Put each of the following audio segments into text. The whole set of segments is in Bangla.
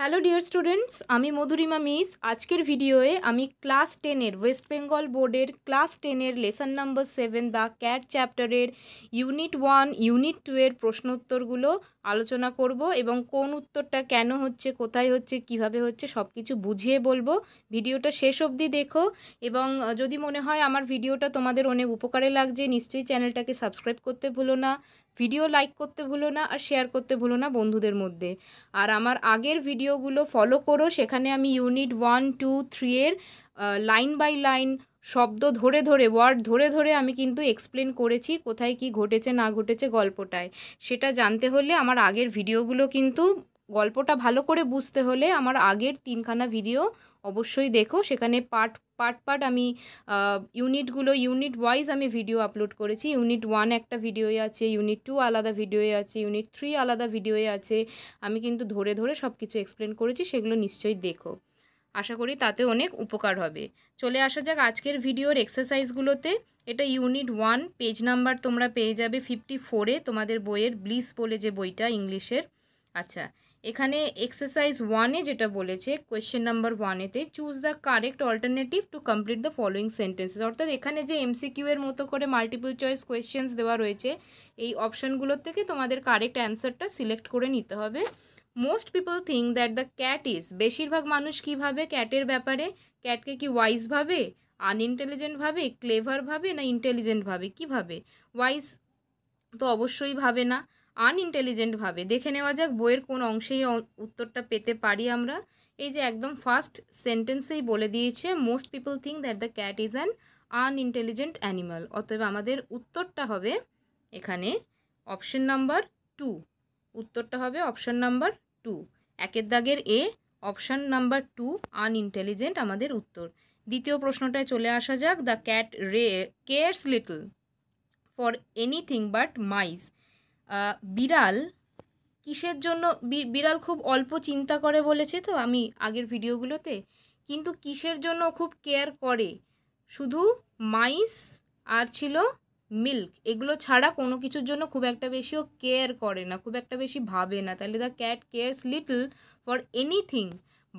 হ্যালো ডিয়ার স্টুডেন্টস আমি মধুরিমা মিস আজকের ভিডিওয়ে আমি ক্লাস টেনের ওয়েস্ট বেঙ্গল বোর্ডের ক্লাস টেনের lesson number seven the cat চ্যাপ্টারের ইউনিট ওয়ান ইউনিট টু এর উত্তরগুলো আলোচনা করব এবং কোন উত্তরটা কেন হচ্ছে কোথায় হচ্ছে কিভাবে হচ্ছে সব কিছু বুঝিয়ে বলবো ভিডিওটা শেষ অবধি দেখো এবং যদি মনে হয় আমার ভিডিওটা তোমাদের অনেক উপকারে লাগছে নিশ্চয়ই চ্যানেলটাকে সাবস্ক্রাইব করতে ভুলো না ভিডিও লাইক করতে ভুলো না আর শেয়ার করতে ভুলো না বন্ধুদের মধ্যে আর আমার আগের ভিডিও ভিডিওগুলো ফলো করো সেখানে আমি ইউনিট ওয়ান টু থ্রি এর লাইন বাই লাইন শব্দ ধরে ধরে ওয়ার্ড ধরে ধরে আমি কিন্তু এক্সপ্লেন করেছি কোথায় কি ঘটেছে না ঘটেছে গল্পটায় সেটা জানতে হলে আমার আগের ভিডিওগুলো কিন্তু গল্পটা ভালো করে বুঝতে হলে আমার আগের তিনখানা ভিডিও অবশ্যই দেখো সেখানে পার্ট পার্ট পার্ট আমি ইউনিটগুলো ইউনিট ওয়াইজ আমি ভিডিও আপলোড করেছি ইউনিট ওয়ান একটা ভিডিওয়ে আছে ইউনিট টু আলাদা ভিডিওয়ে আছে ইউনিট থ্রি আলাদা ভিডিওয়ে আছে আমি কিন্তু ধরে ধরে সব কিছু এক্সপ্লেন করেছি সেগুলো নিশ্চয়ই দেখো আশা করি তাতে অনেক উপকার হবে চলে আসা যাক আজকের ভিডিওর এক্সারসাইজগুলোতে এটা ইউনিট ওয়ান পেজ নাম্বার তোমরা পেয়ে যাবে ফিফটি ফোরে তোমাদের বইয়ের ব্লিস বলে যে বইটা ইংলিশের আচ্ছা এখানে এক্সারসাইজ ওয়ানে যেটা বলেছে কোয়েশ্চেন নাম্বার ওয়ানেতে choose the correct alternative to complete the following sentences অর্থাৎ এখানে যে এমসিকিউ এর মতো করে মাল্টিপল চয়েস কোয়েশ্চেন্স দেওয়া রয়েছে এই অপশানগুলোর থেকে তোমাদের কারেক্ট অ্যান্সারটা সিলেক্ট করে নিতে হবে most people think that the cat is বেশিরভাগ মানুষ কিভাবে ক্যাটের ব্যাপারে ক্যাটকে কি ওয়াইজ ভাবে আনইন্টেলিজেন্ট ক্লেভারভাবে না ইন্টেলিজেন্টভাবে কীভাবে কিভাবে ওয়াইজ তো অবশ্যই ভাবে না আনইন্টেলিজেন্টভাবে দেখে নেওয়া যাক বইয়ের কোন অংশেই উত্তরটা পেতে পারি আমরা এই যে একদম ফার্স্ট সেন্টেন্সেই বলে দিয়েছে most people think that the cat is an unintelligent animal অতএব আমাদের উত্তরটা হবে এখানে অপশন নাম্বার টু উত্তরটা হবে অপশন নাম্বার টু একের দাগের A option number two unintelligent আমাদের উত্তর দ্বিতীয় প্রশ্নটায় চলে আসা যাক the cat ray cares little for anything but mice বিড়াল কিসের জন্য বিড়াল খুব অল্প চিন্তা করে বলেছে তো আমি আগের ভিডিওগুলোতে কিন্তু কিসের জন্য খুব কেয়ার করে শুধু মাইস আর ছিল মিল্ক এগুলো ছাড়া কোনো কিছুর জন্য খুব একটা বেশিও কেয়ার করে না খুব একটা বেশি ভাবে না তাহলে the cat cares little for anything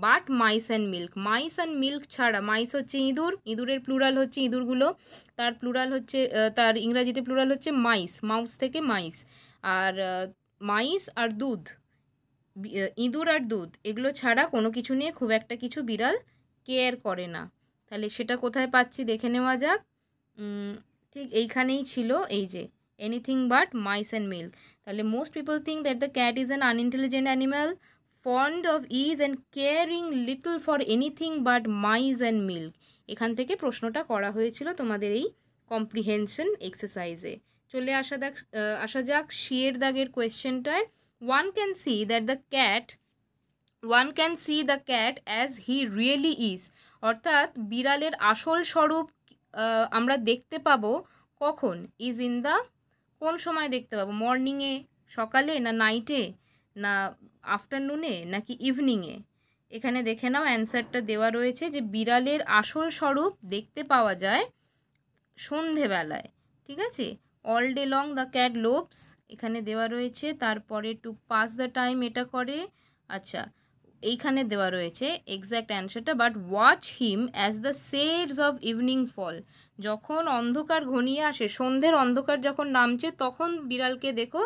but mice and milk mice and milk ছাড়া মাইস হচ্ছে ইঁদুর ইঁদুরের প্লুরাল হচ্ছে ইঁদুরগুলো তার প্লুরাল হচ্ছে তার ইংরাজিতে প্লুরাল হচ্ছে মাইস মাউস থেকে মাইস আর মাইস আর দুধ ইঁদুর আর দুধ এগুলো ছাড়া কোনো কিছু নিয়ে খুব একটা কিছু বিড়াল কেয়ার করে না তাহলে সেটা কোথায় পাচ্ছি দেখে নেওয়া যাক ঠিক এইখানেই ছিল এই যে anything but mice and milk তাহলে most people think that the cat is an unintelligent animal fond of ease and caring little for anything but mice and milk এখান থেকে প্রশ্নটা করা হয়েছিল তোমাদের এই কম্প্রিহেনশন এক্সারসাইজে চলে আসা দেখ আসা যাক শিয়ের দাগের কোয়েশ্চেনটায় one can see that the cat one can see the cat as he really is অর্থাৎ বিড়ালের আসল স্বরূপ আমরা দেখতে পাবো কখন ইজ ইন দ্য কোন সময় দেখতে পাবো মর্নিংয়ে সকালে না নাইটে না আফটারনুনে নাকি ইভিনিংয়ে এখানে দেখে নাও অ্যান্সারটা দেওয়া রয়েছে যে বিড়ালের আসল স্বরূপ দেখতে পাওয়া যায় সন্ধেবেলায় ঠিক আছে all day long the cat loves এখানে দেওয়া রয়েছে তারপরে টু পাস দ্য টাইম এটা করে আচ্ছা এইখানে দেওয়া রয়েছে এক্স্যাক্ট অ্যান্সারটা but watch him as the shades of evening fall যখন অন্ধকার ঘনিয়ে আসে সন্ধ্যের অন্ধকার যখন নামছে তখন বিড়ালকে দেখো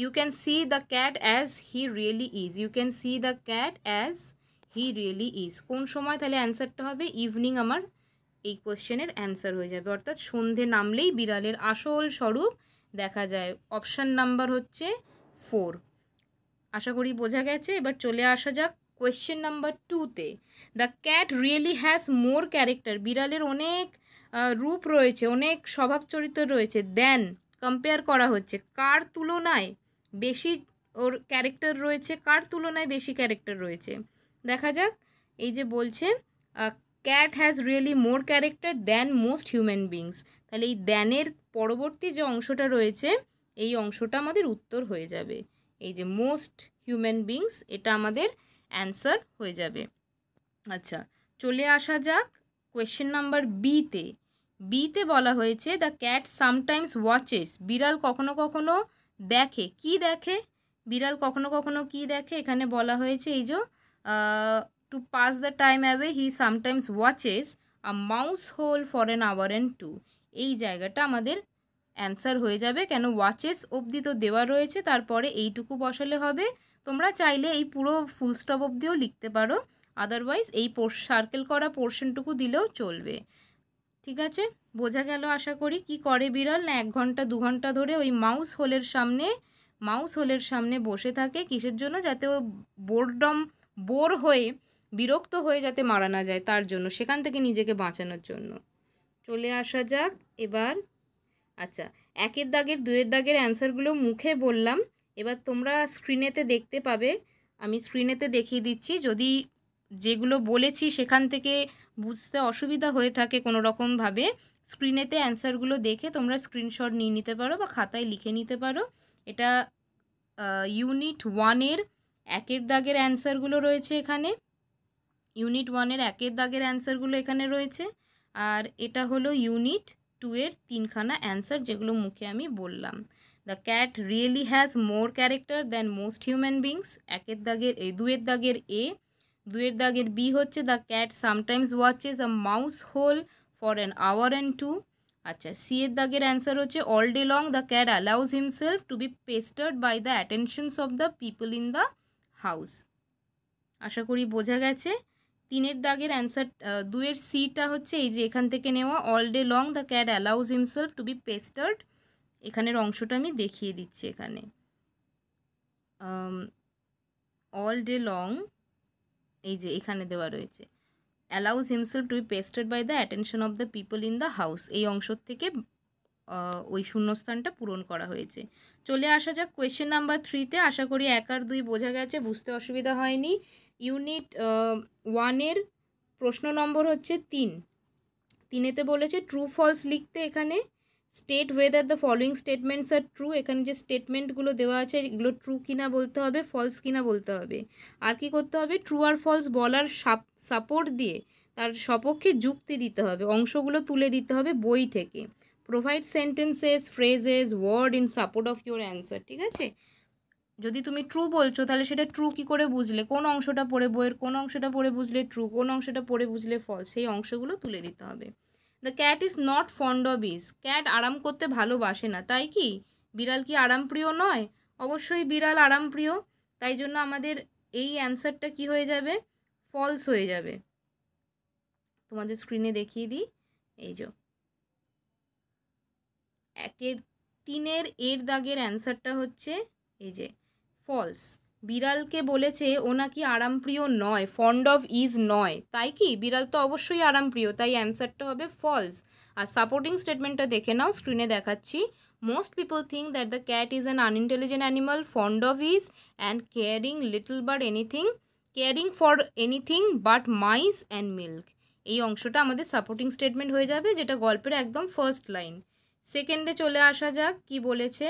you can see the cat as he really is you can see the cat as he really is কোন সময় তাহলে অ্যান্সারটা হবে ইভিনিং আমার এই কোশ্চেনের অ্যান্সার হয়ে যাবে অর্থাৎ সন্ধে নামলেই বিড়ালের আসল স্বরূপ দেখা যায় অপশান নাম্বার হচ্ছে ফোর আশা করি বোঝা গেছে এবার চলে আসা যাক কোয়েশ্চেন নাম্বার টুতে the cat really has more character বিড়ালের অনেক রূপ রয়েছে অনেক স্বভাব চরিত্র রয়েছে দেন কম্পেয়ার করা হচ্ছে কার তুলনায় বেশি ওর ক্যারেক্টার রয়েছে কার তুলনায় বেশি ক্যারেক্টার রয়েছে দেখা যাক এই যে বলছে cat has really more character than most human beings তাহলে এই দ্যানের পরবর্তী যে অংশটা রয়েছে এই অংশটা আমাদের উত্তর হয়ে যাবে এই যে মোস্ট হিউম্যান বিংস এটা আমাদের অ্যান্সার হয়ে যাবে আচ্ছা চলে আসা যাক কোয়েশ্চেন নাম্বার বিতে বিতে বলা হয়েছে দ্য ক্যাট সামটাইমস ওয়াচেস বিড়াল কখনো কখনো দেখে কি দেখে বিড়াল কখনো কখনো কি দেখে এখানে বলা হয়েছে এই যে To pass the time away, he sometimes watches a mouse hole for an hour and two. এই জায়গাটা আমাদের অ্যান্সার হয়ে যাবে কেন ওয়াচেস অবধি তো দেওয়া রয়েছে তারপরে এইটুকু বসালে হবে তোমরা চাইলে এই পুরো ফুল স্টপ অবধিও লিখতে পারো আদারওয়াইজ এই সার্কেল করা পোর্শনটুকু দিলেও চলবে ঠিক আছে বোঝা গেল আশা করি কি করে বিড়াল না এক ঘন্টা দু ঘন্টা ধরে ওই মাউস হোলের সামনে মাউস হোলের সামনে বসে থাকে কিসের জন্য যাতে ও বোরডম বোর হয়ে বিরক্ত হয়ে যাতে মারা না যায় তার জন্য সেখান থেকে নিজেকে বাঁচানোর জন্য চলে আসা যাক এবার আচ্ছা একের দাগের দুয়ের দাগের অ্যান্সারগুলো মুখে বললাম এবার তোমরা স্ক্রিনেতে দেখতে পাবে আমি স্ক্রিনেতে দেখিয়ে দিচ্ছি যদি যেগুলো বলেছি সেখান থেকে বুঝতে অসুবিধা হয়ে থাকে কোনো রকমভাবে স্ক্রিনেতে অ্যান্সারগুলো দেখে তোমরা স্ক্রিনশট নিয়ে নিতে পারো বা খাতায় লিখে নিতে পারো এটা ইউনিট ওয়ানের একের দাগের অ্যান্সারগুলো রয়েছে এখানে ইউনিট ওয়ানের একের দাগের অ্যান্সারগুলো এখানে রয়েছে আর এটা হলো ইউনিট টু এর তিনখানা অ্যান্সার যেগুলো মুখে আমি বললাম the cat really has more character than most human beings একের দাগের এই দুয়ের দাগের এ দুয়ের দাগের বি হচ্ছে the cat sometimes watches a mouse hole for an hour and two আচ্ছা সি এর দাগের অ্যান্সার হচ্ছে all day long the cat allows himself to be pestered by the attentions of the people in the house আশা করি বোঝা গেছে তিনের দাগের অ্যান্সার দুয়ের সিটা হচ্ছে এই যে এখান থেকে নেওয়া all day long the cat allows himself to be pestered এখানের অংশটা আমি দেখিয়ে দিচ্ছি এখানে অল ডে লং এই যে এখানে দেওয়া রয়েছে allows himself to be pestered by the attention of the people in the house এই অংশ থেকে ওই শূন্যস্থানটা পূরণ করা হয়েছে চলে আসা যাক কোয়েশ্চেন নাম্বার থ্রিতে আশা করি এক আর দুই বোঝা গেছে বুঝতে অসুবিধা হয়নি ইউনিট ওয়ানের প্রশ্ন নম্বর হচ্ছে তিন তিনেতে বলেছে ট্রু ফলস লিখতে এখানে state whether the following statements are true এখানে যে স্টেটমেন্টগুলো দেওয়া আছে এগুলো ট্রু কিনা বলতে হবে ফলস কিনা বলতে হবে আর কি করতে হবে ট্রু আর ফলস বলার সাপোর্ট দিয়ে তার সপক্ষে যুক্তি দিতে হবে অংশগুলো তুলে দিতে হবে বই থেকে provide sentences phrases word in support of your answer ঠিক আছে যদি তুমি ট্রু বলছো তাহলে সেটা ট্রু কি করে বুঝলে কোন অংশটা পড়ে বইয়ের কোন অংশটা পড়ে বুঝলে ট্রু কোন অংশটা পড়ে বুঝলে ফল সেই অংশগুলো তুলে দিতে হবে the cat is not fond of ease cat আরাম করতে ভালোবাসে না তাই কি বিড়াল কি আরামপ্রিয় নয় অবশ্যই বিড়াল আরামপ্রিয় তাই জন্য আমাদের এই অ্যান্সারটা কি হয়ে যাবে ফলস হয়ে যাবে তোমাদের স্ক্রিনে দেখিয়ে দিই এই যে একের তিনের এর দাগের অ্যান্সারটা হচ্ছে এই যে ফলস বিড়ালকে বলেছে ও নাকি আরামপ্রিয় নয় ফন্ড অফ ইজ নয় তাই কি বিড়াল তো অবশ্যই আরামপ্রিয় তাই অ্যান্সারটা হবে ফলস আর সাপোর্টিং স্টেটমেন্টটা দেখে নাও স্ক্রিনে দেখাচ্ছি most people think that the cat is an unintelligent animal fond of ease and caring little but anything caring for anything but mice and milk এই অংশটা আমাদের সাপোর্টিং স্টেটমেন্ট হয়ে যাবে যেটা গল্পের একদম ফার্স্ট লাইন সেকেন্ডে চলে আসা যাক কি বলেছে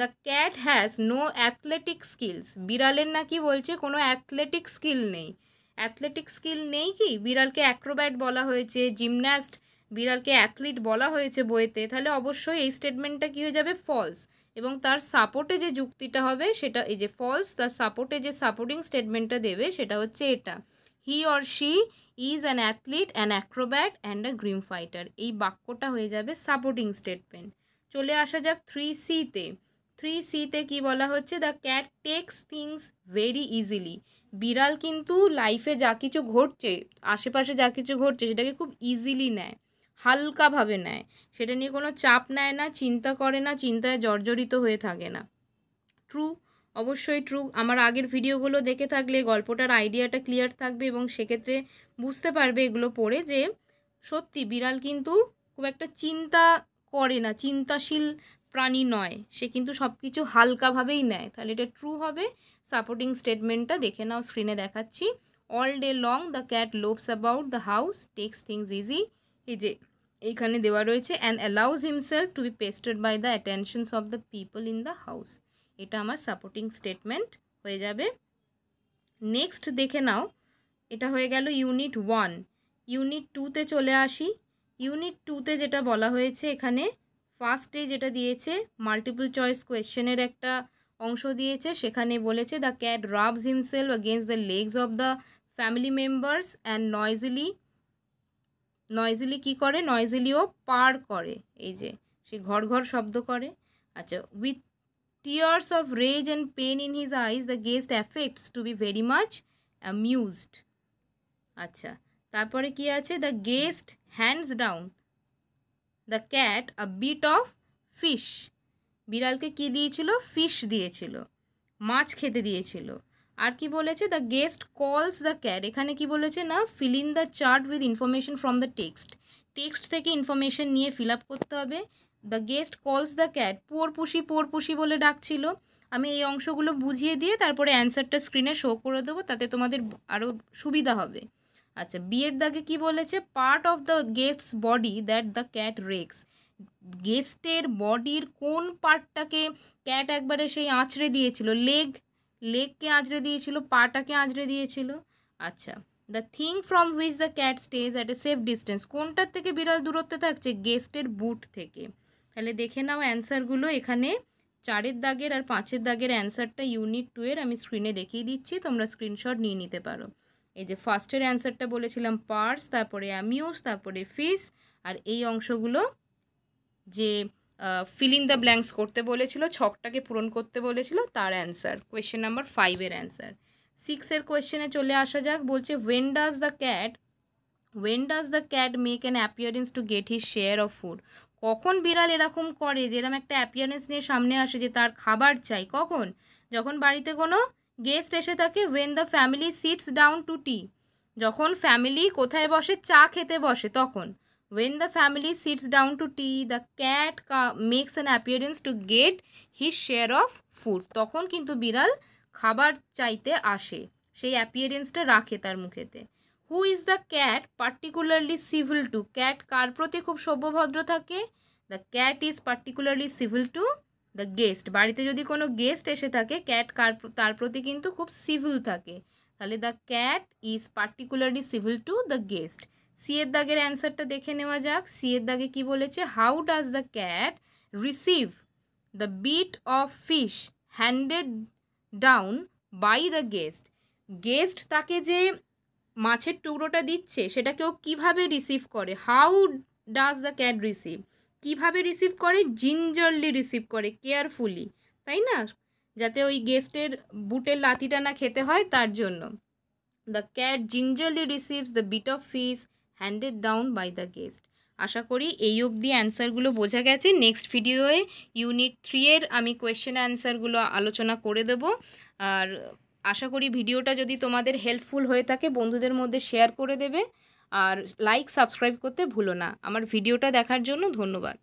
the cat has no athletic skills বিড়ালের না কি বলছে কোনো অ্যাথলেটিক স্কিল নেই অ্যাথলেটিক স্কিল নেই কি বিড়ালকে অ্যাক্রোব্যাট বলা হয়েছে জিমন্যাস্ট বিড়ালকে অ্যাথলিট বলা হয়েছে বইতে তাহলে অবশ্যই এই স্টেটমেন্টটা কী হয়ে যাবে ফলস এবং তার সাপোর্টে যে যুক্তিটা হবে সেটা এই যে ফলস তার সাপোর্টে যে সাপোর্টিং স্টেটমেন্টটা দেবে সেটা হচ্ছে এটা he or she is an athlete an acrobat and a grim fighter এই বাক্যটা হয়ে যাবে সাপোর্টিং স্টেটমেন্ট চলে আসা যাক থ্রি সিতে থ্রি সিতে কি বলা হচ্ছে the cat takes things very easily বিড়াল কিন্তু লাইফে যা কিছু ঘটছে আশেপাশে যা কিছু ঘটছে সেটাকে খুব ইজিলি নেয় হালকাভাবে নেয় সেটা নিয়ে কোনো চাপ নেয় না চিন্তা করে না চিন্তায় জর্জরিত হয়ে থাকে না ট্রু অবশ্যই ট্রু আমার আগের ভিডিওগুলো দেখে থাকলে গল্পটার আইডিয়াটা ক্লিয়ার থাকবে এবং সেক্ষেত্রে বুঝতে পারবে এগুলো পড়ে যে সত্যি বিড়াল কিন্তু খুব একটা চিন্তা করে না চিন্তাশীল প্রাণী নয় সে কিন্তু সব কিছু হালকাভাবেই নেয় তাহলে এটা ট্রু হবে সাপোর্টিং স্টেটমেন্টটা দেখে নাও স্ক্রিনে দেখাচ্ছি all day long the cat loves about the house takes things easy এই যে এইখানে দেওয়া রয়েছে and allows himself to be pestered by the attentions of the people in the house এটা আমার সাপোর্টিং স্টেটমেন্ট হয়ে যাবে নেক্সট দেখে নাও এটা হয়ে গেল ইউনিট ওয়ান ইউনিট টুতে চলে আসি ইউনিট টুতে যেটা বলা হয়েছে এখানে ফার্স্টে যেটা দিয়েছে মাল্টিপল চয়েস কোয়েশ্চেনের একটা অংশ দিয়েছে সেখানে বলেছে the cat rubs himself against the legs of the family members and noisily noisily কি করে নয়েজিলিও পার করে এই যে সে ঘর ঘর শব্দ করে আচ্ছা with tears of rage and pain in his eyes the guest affects to be very much amused আচ্ছা তারপরে কি আছে the guest hands down the cat a bit of fish বিড়ালকে কি দিয়েছিল ফিশ দিয়েছিল মাছ খেতে দিয়েছিল আর কি বলেছে the guest calls the cat এখানে কি বলেছে না fill in the chart with information from the text text থেকে ইনফরমেশন নিয়ে ফিল আপ করতে হবে the guest calls the cat poor pussy poor পুষি বলে ডাকছিল আমি এই অংশগুলো বুঝিয়ে দিয়ে তারপরে অ্যান্সারটা স্ক্রিনে শো করে দেবো তাতে তোমাদের আরও সুবিধা হবে আচ্ছা বিয়ের দাগে কি বলেছে part of the guests body that the cat rakes গেস্টের বডির কোন পার্টটাকে ক্যাট একবারে সেই আঁচড়ে দিয়েছিল লেগ লেগকে আঁচড়ে দিয়েছিল পাটাকে আঁচড়ে দিয়েছিল আচ্ছা the thing from which the cat stays at a safe distance কোনটার থেকে বিরাল দূরত্বে থাকছে গেস্টের বুট থেকে তাহলে দেখে নাও অ্যান্সারগুলো এখানে চারের দাগের আর পাঁচের দাগের অ্যান্সারটা ইউনিট টু এর আমি স্ক্রিনে দেখিয়ে দিচ্ছি তোমরা স্ক্রিনশট নিয়ে নিতে পারো এই যে ফার্স্টের অ্যান্সারটা বলেছিলাম পার্স তারপরে অ্যামিউস তারপরে ফিস আর এই অংশগুলো যে ফিলিং দ্য ব্ল্যাঙ্কস করতে বলেছিল ছকটাকে পূরণ করতে বলেছিল তার অ্যান্সার কোয়েশ্চেন নাম্বার ফাইভের অ্যান্সার সিক্সের কোয়েশ্চেনে চলে আসা যাক বলছে when does the cat when does the cat make an appearance to get his share of food কখন বিড়াল এরকম করে যেরকম একটা অ্যাপিয়ারেন্স নিয়ে সামনে আসে যে তার খাবার চাই কখন যখন বাড়িতে কোনো গেস্ট এসে থাকে when the family sits down to tea যখন ফ্যামিলি কোথায় বসে চা খেতে বসে তখন when the family sits down to tea the cat কা makes an appearance to get his share of food তখন কিন্তু বিড়াল খাবার চাইতে আসে সেই অ্যাপিয়ারেন্সটা রাখে তার মুখেতে who is the cat particularly civil to cat কার প্রতি খুব সভ্যভদ্র থাকে the cat is particularly civil to the guest বাড়িতে যদি কোনো গেস্ট এসে থাকে ক্যাট কার তার প্রতি কিন্তু খুব সিভিল থাকে তাহলে the cat is particularly civil to the guest C এর দাগের অ্যান্সারটা দেখে নেওয়া যাক সি এর দাগে কি বলেছে how does the cat receive the bit of fish handed down by the guest guest তাকে যে মাছের টুকরোটা দিচ্ছে সেটা কেউ কীভাবে রিসিভ করে how does the cat receive কীভাবে রিসিভ করে জিঞ্জারলি রিসিভ করে কেয়ারফুলি তাই না যাতে ওই গেস্টের বুটের লাতিটা না খেতে হয় তার জন্য the cat gingerly receives the bit of fish handed down by the guest আশা করি এই অবধি অ্যান্সারগুলো বোঝা গেছে নেক্সট ভিডিওয়ে ইউনিট থ্রি এর আমি কোয়েশ্চেন অ্যান্সারগুলো আলোচনা করে দেব আর আশা করি ভিডিওটা যদি তোমাদের হেল্পফুল হয়ে থাকে বন্ধুদের মধ্যে শেয়ার করে দেবে আর লাইক সাবস্ক্রাইব করতে ভুলো না আমার ভিডিওটা দেখার জন্য ধন্যবাদ